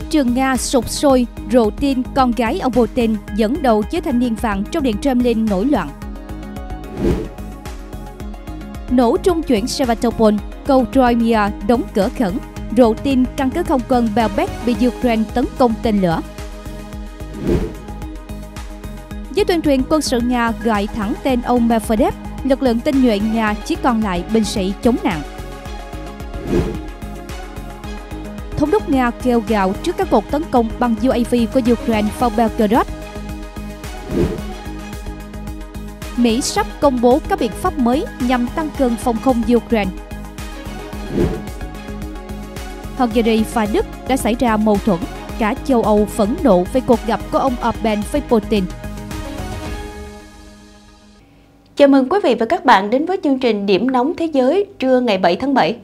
Chính trường Nga sụp sôi, rộ tin con gái ông Putin dẫn đầu giới thanh niên vàng trong điện Kremlin nổi loạn. Nổ trung chuyển Sevastopol, cầu Crimea đóng cửa khẩn, rộ tin căn cứ không quân Belbek bị Ukraine tấn công tên lửa. Giới tuyên truyền quân sự Nga gọi thẳng tên ông Medvedev, lực lượng tinh nhuệ Nga chỉ còn lại binh sĩ chống nạn thống đốc Nga kêu gào trước các cuộc tấn công bằng UAV của Ukraine vào Belgorod. Mỹ sắp công bố các biện pháp mới nhằm tăng cường phòng không Ukraine. Hungary và Đức đã xảy ra mâu thuẫn, cả châu Âu phẫn nộ về cuộc gặp của ông Orbán với Putin. Chào mừng quý vị và các bạn đến với chương trình Điểm nóng thế giới trưa ngày 7 tháng 7.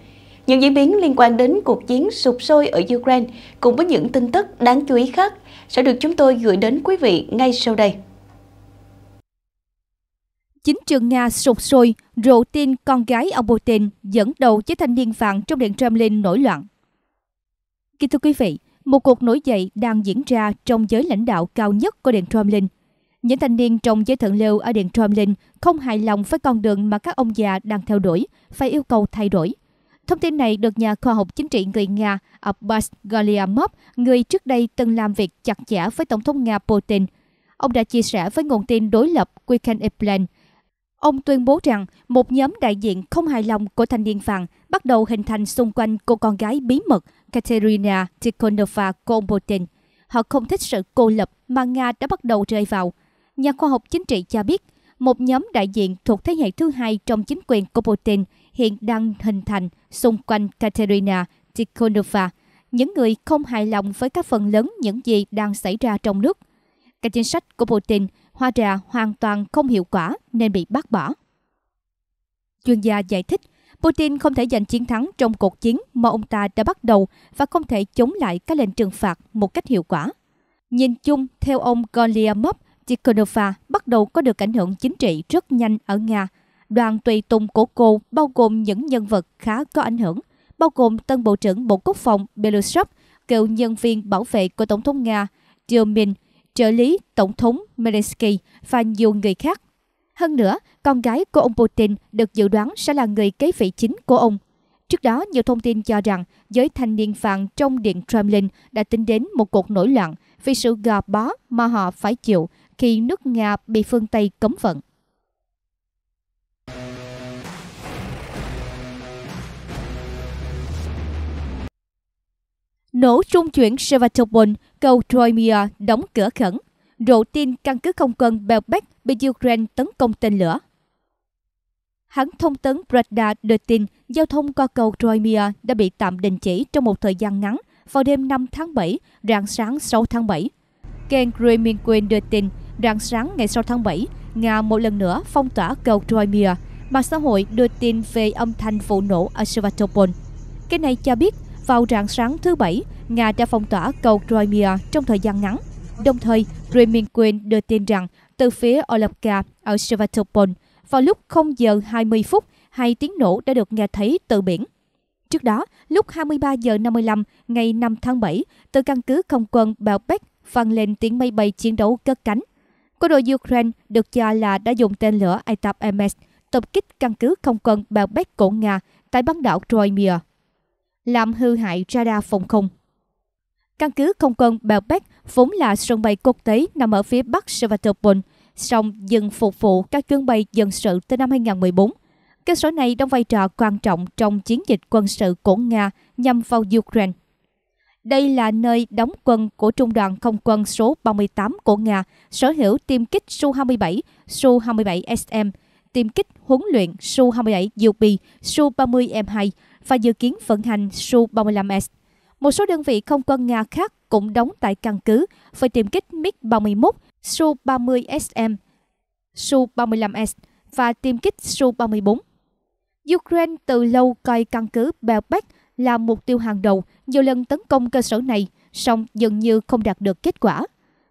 Những diễn biến liên quan đến cuộc chiến sụp sôi ở Ukraine cùng với những tin tức đáng chú ý khác sẽ được chúng tôi gửi đến quý vị ngay sau đây. Chính trường Nga sụp sôi, rộ tin con gái ông Putin dẫn đầu với thanh niên vàng trong điện Kremlin nổi loạn. Kính thưa quý vị, một cuộc nổi dậy đang diễn ra trong giới lãnh đạo cao nhất của Điện Kremlin. Những thanh niên trong giới thượng lưu ở Điện Kremlin không hài lòng với con đường mà các ông già đang theo đuổi, phải yêu cầu thay đổi. Thông tin này được nhà khoa học chính trị người Nga Abbas Galiamov, người trước đây từng làm việc chặt chẽ với Tổng thống Nga Putin. Ông đã chia sẻ với nguồn tin đối lập Weekend Airplane. Ông tuyên bố rằng một nhóm đại diện không hài lòng của thanh niên vàng bắt đầu hình thành xung quanh cô con gái bí mật Katerina Tikhonova của ông Putin. Họ không thích sự cô lập mà Nga đã bắt đầu rơi vào. Nhà khoa học chính trị cho biết, một nhóm đại diện thuộc thế hệ thứ hai trong chính quyền của Putin – hiện đang hình thành xung quanh Katerina Tikhonova, những người không hài lòng với các phần lớn những gì đang xảy ra trong nước. Các chính sách của Putin hoa trà hoàn toàn không hiệu quả nên bị bác bỏ. Chuyên gia giải thích, Putin không thể giành chiến thắng trong cuộc chiến mà ông ta đã bắt đầu và không thể chống lại các lệnh trừng phạt một cách hiệu quả. Nhìn chung, theo ông Golyamov, Tikhonova bắt đầu có được ảnh hưởng chính trị rất nhanh ở Nga – Đoàn tùy tùng của cô bao gồm những nhân vật khá có ảnh hưởng, bao gồm tân Bộ trưởng Bộ Quốc phòng Belousov, cựu nhân viên bảo vệ của Tổng thống Nga Dyomin, trợ lý Tổng thống Melensky và nhiều người khác. Hơn nữa, con gái của ông Putin được dự đoán sẽ là người kế vị chính của ông. Trước đó, nhiều thông tin cho rằng giới thanh niên vàng trong Điện Kremlin đã tính đến một cuộc nổi loạn vì sự gò bó mà họ phải chịu khi nước Nga bị phương Tây cấm vận. Nổ trung chuyển Sevastopol, cầu Crimea đóng cửa khẩn. Rộ tin căn cứ không quân Belbeck bị Ukraine tấn công tên lửa. Hãng thông tấn Pravda đưa tin giao thông qua cầu Crimea đã bị tạm đình chỉ trong một thời gian ngắn vào đêm 5 tháng 7, rạng sáng 6 tháng 7. Kênh Kremlin đưa tin rạng sáng ngày 6 tháng 7, Nga một lần nữa phong tỏa cầu Crimea. Mạng xã hội đưa tin về âm thanh vụ nổ ở Sevastopol. Cái này cho biết vào rạng sáng thứ Bảy, Nga đã phong tỏa cầu Crimea trong thời gian ngắn. Đồng thời, Remin Queen đưa tin rằng từ phía Olepka ở Sevastopol, vào lúc 0 giờ 20 phút, hai tiếng nổ đã được nghe thấy từ biển. Trước đó, lúc 23 giờ 55 ngày 5 tháng 7, từ căn cứ không quân Belbek vang lên tiếng máy bay chiến đấu cất cánh. Quân đội Ukraine được cho là đã dùng tên lửa ITAP-MS tập kích căn cứ không quân Belbek của Nga tại bán đảo Crimea làm hư hại radar phòng không. Căn cứ không quân Belbec vốn là sân bay quốc tế nằm ở phía bắc Sevastopol, song dừng phục vụ các chuyến bay dân sự từ năm 2014. Cơ sở này đóng vai trò quan trọng trong chiến dịch quân sự của Nga nhằm vào Ukraine. Đây là nơi đóng quân của Trung đoàn Không quân số 38 của Nga, sở hữu tiêm kích Su-27, Su-27SM tiêm kích huấn luyện Su-27UP, Su-30M2 và dự kiến vận hành Su-35S. Một số đơn vị không quân Nga khác cũng đóng tại căn cứ với tiêm kích MiG-31, Su-30SM, Su-35S và tiêm kích Su-34. Ukraine từ lâu coi căn cứ Belbeck là mục tiêu hàng đầu, nhiều lần tấn công cơ sở này, song dường như không đạt được kết quả.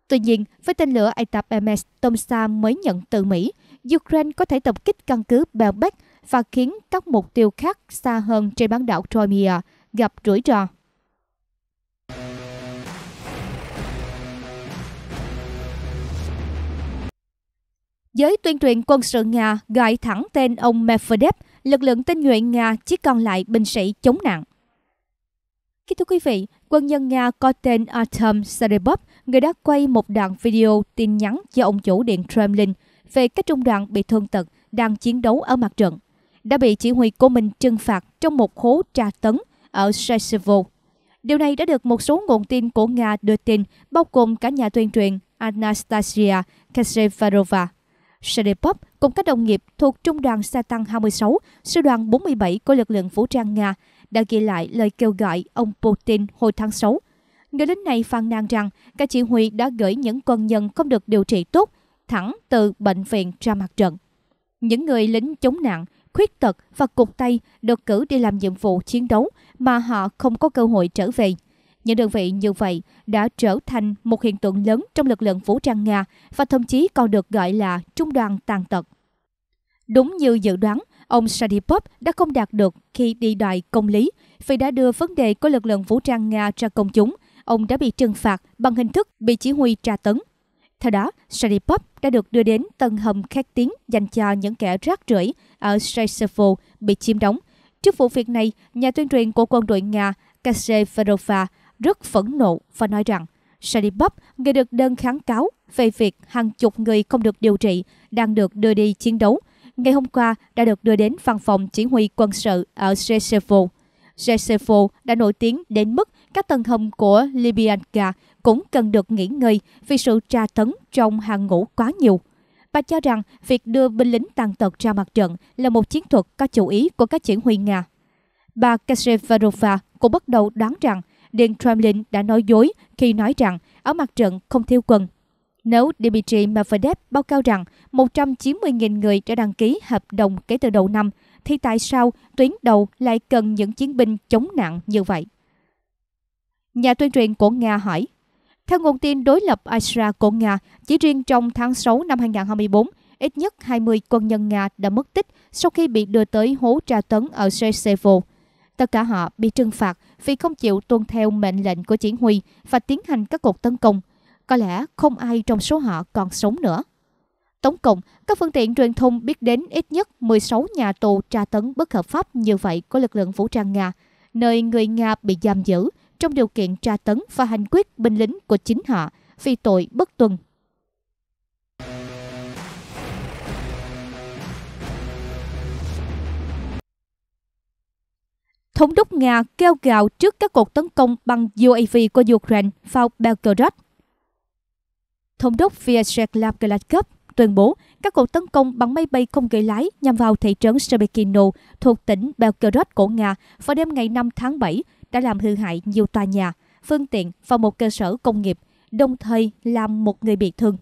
Tuy nhiên, với tên lửa ATAPMS Tomsa mới nhận từ Mỹ, Ukraine có thể tập kích căn cứ Belbeck và khiến các mục tiêu khác xa hơn trên bán đảo Crimea gặp rủi ro. Giới tuyên truyền quân sự Nga gọi thẳng tên ông Medvedev, lực lượng tinh nhuệ Nga chỉ còn lại binh sĩ chống nạn. Kính thưa quý vị, quân nhân Nga có tên Artem Serebov, người đã quay một đoạn video tin nhắn cho ông chủ Điện Kremlin – về các trung đoàn bị thương tật đang chiến đấu ở mặt trận, đã bị chỉ huy của mình trừng phạt trong một hố tra tấn ở Sarajevo. Điều này đã được một số nguồn tin của Nga đưa tin, bao gồm cả nhà tuyên truyền Anastasia Kashevarova. Serepov cùng các đồng nghiệp thuộc Trung đoàn xe tăng 26, Sư đoàn 47 của lực lượng vũ trang Nga đã ghi lại lời kêu gọi ông Putin hồi tháng 6. Người lính này phàn nàn rằng các chỉ huy đã gửi những quân nhân không được điều trị tốt thẳng từ bệnh viện ra mặt trận. Những người lính chống nạn, khuyết tật và cục tay được cử đi làm nhiệm vụ chiến đấu mà họ không có cơ hội trở về. Những đơn vị như vậy đã trở thành một hiện tượng lớn trong lực lượng vũ trang Nga và thậm chí còn được gọi là trung đoàn tàn tật. Đúng như dự đoán, ông Sadipov đã không đạt được khi đi đòi công lý vì đã đưa vấn đề của lực lượng vũ trang Nga ra công chúng. Ông đã bị trừng phạt bằng hình thức bị chỉ huy tra tấn theo đó, Seripop đã được đưa đến tầng hầm khét tiếng dành cho những kẻ rác rưởi ở Sarajevo bị chiếm đóng. Trước vụ việc này, nhà tuyên truyền của quân đội Nga Kasey Fedorova rất phẫn nộ và nói rằng Seripop người được đơn kháng cáo về việc hàng chục người không được điều trị đang được đưa đi chiến đấu. Ngày hôm qua đã được đưa đến văn phòng chỉ huy quân sự ở Sarajevo. Josefo đã nổi tiếng đến mức các tầng hầm của Libyanka cũng cần được nghỉ ngơi vì sự tra tấn trong hàng ngũ quá nhiều. Bà cho rằng việc đưa binh lính tàn tật ra mặt trận là một chiến thuật có chủ ý của các chỉ huy Nga. Bà Kashevarova cũng bắt đầu đoán rằng Điện Kremlin đã nói dối khi nói rằng ở mặt trận không thiếu quân. Nếu Dmitry Medvedev báo cáo rằng 190.000 người đã đăng ký hợp đồng kể từ đầu năm thì tại sao tuyến đầu lại cần những chiến binh chống nạn như vậy? Nhà tuyên truyền của Nga hỏi, theo nguồn tin đối lập Asra của Nga, chỉ riêng trong tháng 6 năm 2024, ít nhất 20 quân nhân Nga đã mất tích sau khi bị đưa tới hố tra tấn ở Sarajevo. Tất cả họ bị trừng phạt vì không chịu tuân theo mệnh lệnh của chỉ huy và tiến hành các cuộc tấn công. Có lẽ không ai trong số họ còn sống nữa. Tổng cộng, các phương tiện truyền thông biết đến ít nhất 16 nhà tù tra tấn bất hợp pháp như vậy của lực lượng vũ trang Nga, nơi người Nga bị giam giữ trong điều kiện tra tấn và hành quyết binh lính của chính họ vì tội bất tuân. Thống đốc Nga kêu gào trước các cuộc tấn công bằng UAV của Ukraine vào Belgorod. Thống đốc Vyacheslav Gladkov tuyên bố các cuộc tấn công bằng máy bay không người lái nhằm vào thị trấn Shebekino thuộc tỉnh Belgorod của Nga vào đêm ngày 5 tháng 7 đã làm hư hại nhiều tòa nhà, phương tiện và một cơ sở công nghiệp, đồng thời làm một người bị thương.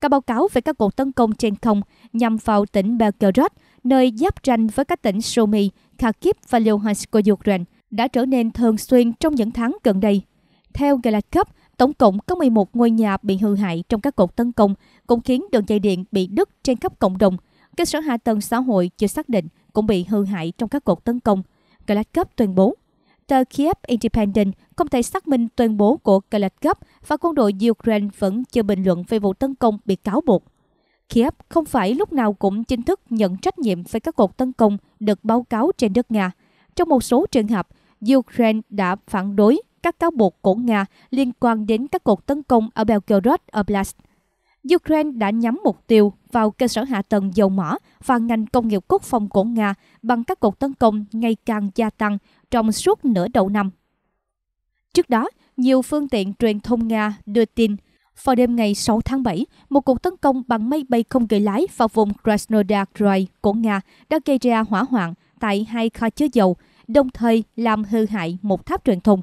Các báo cáo về các cuộc tấn công trên không nhằm vào tỉnh Belgorod, nơi giáp ranh với các tỉnh Sumy, Kharkiv và Luhansk của Ukraine, đã trở nên thường xuyên trong những tháng gần đây. Theo Galacop, Tổng cộng có 11 ngôi nhà bị hư hại trong các cuộc tấn công, cũng khiến đường dây điện bị đứt trên khắp cộng đồng. Cơ sở hạ tầng xã hội chưa xác định cũng bị hư hại trong các cuộc tấn công. Kalashkov tuyên bố. Tờ Kiev Independent không thể xác minh tuyên bố của Kalashkov và quân đội Ukraine vẫn chưa bình luận về vụ tấn công bị cáo buộc. Kiev không phải lúc nào cũng chính thức nhận trách nhiệm về các cuộc tấn công được báo cáo trên nước Nga. Trong một số trường hợp, Ukraine đã phản đối các cáo buộc của Nga liên quan đến các cuộc tấn công ở Belgorod Oblast. Ukraine đã nhắm mục tiêu vào cơ sở hạ tầng dầu mỏ và ngành công nghiệp quốc phòng của Nga bằng các cuộc tấn công ngày càng gia tăng trong suốt nửa đầu năm. Trước đó, nhiều phương tiện truyền thông Nga đưa tin vào đêm ngày 6 tháng 7, một cuộc tấn công bằng máy bay không người lái vào vùng Krasnodar Krai của Nga đã gây ra hỏa hoạn tại hai kho chứa dầu, đồng thời làm hư hại một tháp truyền thông.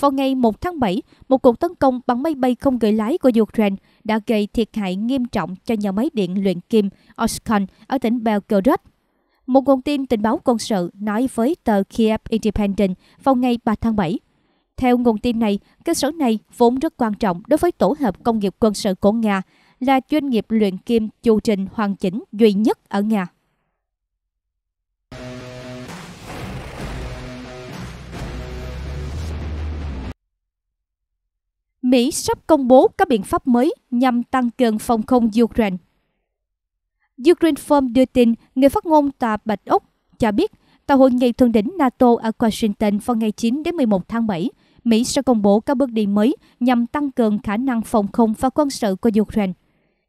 Vào ngày 1 tháng 7, một cuộc tấn công bằng máy bay không người lái của Ukraine đã gây thiệt hại nghiêm trọng cho nhà máy điện luyện kim Oskon ở tỉnh Belgorod. Một nguồn tin tình báo quân sự nói với tờ Kiev Independent vào ngày 3 tháng 7. Theo nguồn tin này, cơ sở này vốn rất quan trọng đối với tổ hợp công nghiệp quân sự của Nga, là doanh nghiệp luyện kim chu trình hoàn chỉnh duy nhất ở Nga. Mỹ sắp công bố các biện pháp mới nhằm tăng cường phòng không Ukraine. Ukraine Form đưa tin, người phát ngôn tòa Bạch Ốc cho biết tại hội nghị thượng đỉnh NATO ở Washington vào ngày 9 đến 11 tháng 7, Mỹ sẽ công bố các bước đi mới nhằm tăng cường khả năng phòng không và quân sự của Ukraine.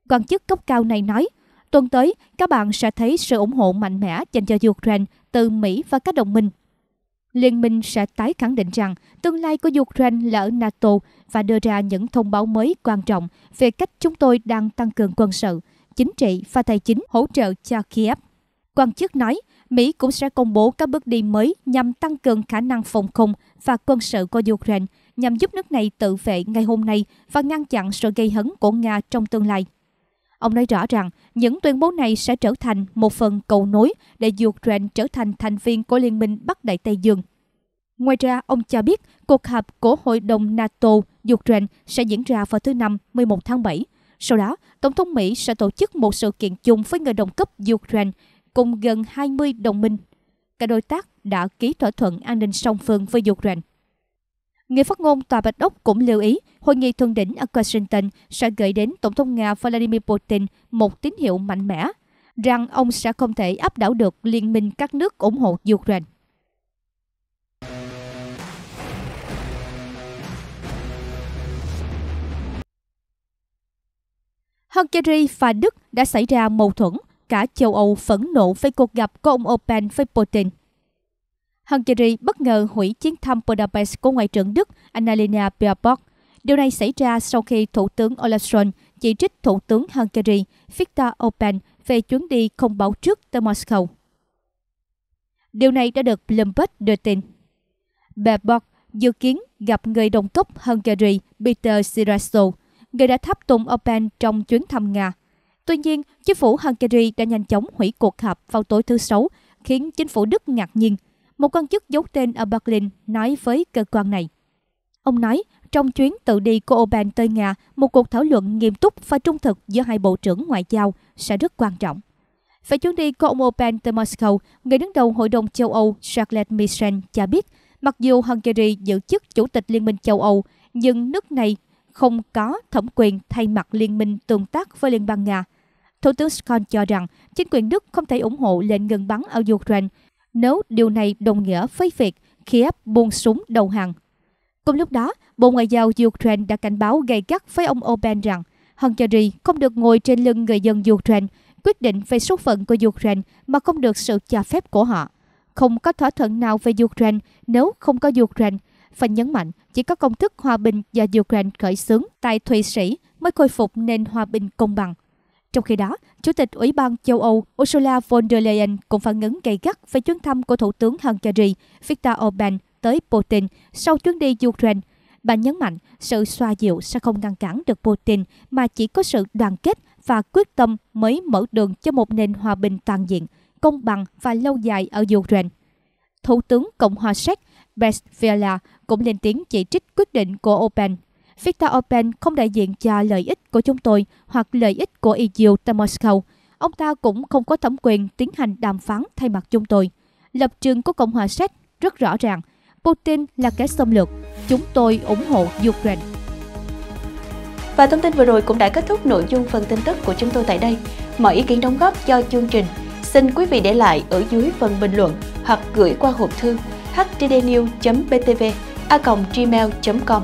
Quan chức cấp cao này nói, tuần tới các bạn sẽ thấy sự ủng hộ mạnh mẽ dành cho Ukraine từ Mỹ và các đồng minh. Liên minh sẽ tái khẳng định rằng tương lai của Ukraine là ở NATO và đưa ra những thông báo mới quan trọng về cách chúng tôi đang tăng cường quân sự, chính trị và tài chính hỗ trợ cho Kiev. Quan chức nói, Mỹ cũng sẽ công bố các bước đi mới nhằm tăng cường khả năng phòng không và quân sự của Ukraine, nhằm giúp nước này tự vệ ngày hôm nay và ngăn chặn sự gây hấn của Nga trong tương lai. Ông nói rõ rằng những tuyên bố này sẽ trở thành một phần cầu nối để Ukraine trở thành thành viên của Liên minh Bắc Đại Tây Dương. Ngoài ra, ông cho biết cuộc họp của Hội đồng NATO Ukraine sẽ diễn ra vào thứ Năm 11 tháng 7. Sau đó, Tổng thống Mỹ sẽ tổ chức một sự kiện chung với người đồng cấp Ukraine cùng gần 20 đồng minh. Các đối tác đã ký thỏa thuận an ninh song phương với Ukraine. Người phát ngôn Tòa Bạch Ốc cũng lưu ý hội nghị thượng đỉnh ở Washington sẽ gửi đến Tổng thống Nga Vladimir Putin một tín hiệu mạnh mẽ rằng ông sẽ không thể áp đảo được liên minh các nước ủng hộ Ukraine. Hungary và Đức đã xảy ra mâu thuẫn, cả châu Âu phẫn nộ với cuộc gặp của ông Orbán với Putin. Hungary bất ngờ hủy chuyến thăm Budapest của Ngoại trưởng Đức Annalena Baerbock. Điều này xảy ra sau khi Thủ tướng Olaf Scholz chỉ trích Thủ tướng Hungary Viktor Orbán về chuyến đi không báo trước tới Moscow. Điều này đã được Bloomberg đưa tin. Baerbock dự kiến gặp người đồng cấp Hungary Peter Siraso, người đã tháp tùng Orbán trong chuyến thăm Nga. Tuy nhiên, chính phủ Hungary đã nhanh chóng hủy cuộc họp vào tối thứ Sáu, khiến chính phủ Đức ngạc nhiên – một quan chức giấu tên ở Berlin nói với cơ quan này. Ông nói, trong chuyến tự đi của Orbán tới Nga, một cuộc thảo luận nghiêm túc và trung thực giữa hai bộ trưởng ngoại giao sẽ rất quan trọng. Về chuyến đi của ông Orbán tới Moscow, người đứng đầu Hội đồng châu Âu Charles Michel cho biết, mặc dù Hungary giữ chức Chủ tịch Liên minh châu Âu, nhưng nước này không có thẩm quyền thay mặt liên minh tương tác với Liên bang Nga. Thủ tướng Scholz cho rằng chính quyền Đức không thể ủng hộ lệnh ngừng bắn ở Ukraine nếu điều này đồng nghĩa với việc Kiev buông súng đầu hàng. Cùng lúc đó, Bộ Ngoại giao Ukraine đã cảnh báo gay gắt với ông Orbán rằng Hungary không được ngồi trên lưng người dân Ukraine, quyết định về số phận của Ukraine mà không được sự cho phép của họ. Không có thỏa thuận nào về Ukraine nếu không có Ukraine, và nhấn mạnh chỉ có công thức hòa bình do Ukraine khởi xướng tại Thụy Sĩ mới khôi phục nền hòa bình công bằng. Trong khi đó, Chủ tịch Ủy ban châu Âu Ursula von der Leyen cũng phản ứng gay gắt về chuyến thăm của Thủ tướng Hungary Viktor Orbán tới Putin sau chuyến đi Ukraine. Bà nhấn mạnh sự xoa dịu sẽ không ngăn cản được Putin mà chỉ có sự đoàn kết và quyết tâm mới mở đường cho một nền hòa bình toàn diện, công bằng và lâu dài ở Ukraine. Thủ tướng Cộng hòa Séc Best Vela cũng lên tiếng chỉ trích quyết định của Open Victor Open không đại diện cho lợi ích của chúng tôi hoặc lợi ích của EU tại Moscow. Ông ta cũng không có thẩm quyền tiến hành đàm phán thay mặt chúng tôi. Lập trường của Cộng hòa Séc rất rõ ràng. Putin là kẻ xâm lược. Chúng tôi ủng hộ Ukraine. Và thông tin vừa rồi cũng đã kết thúc nội dung phần tin tức của chúng tôi tại đây. Mọi ý kiến đóng góp cho chương trình xin quý vị để lại ở dưới phần bình luận hoặc gửi qua hộp thư htdnews.btv a gmail.com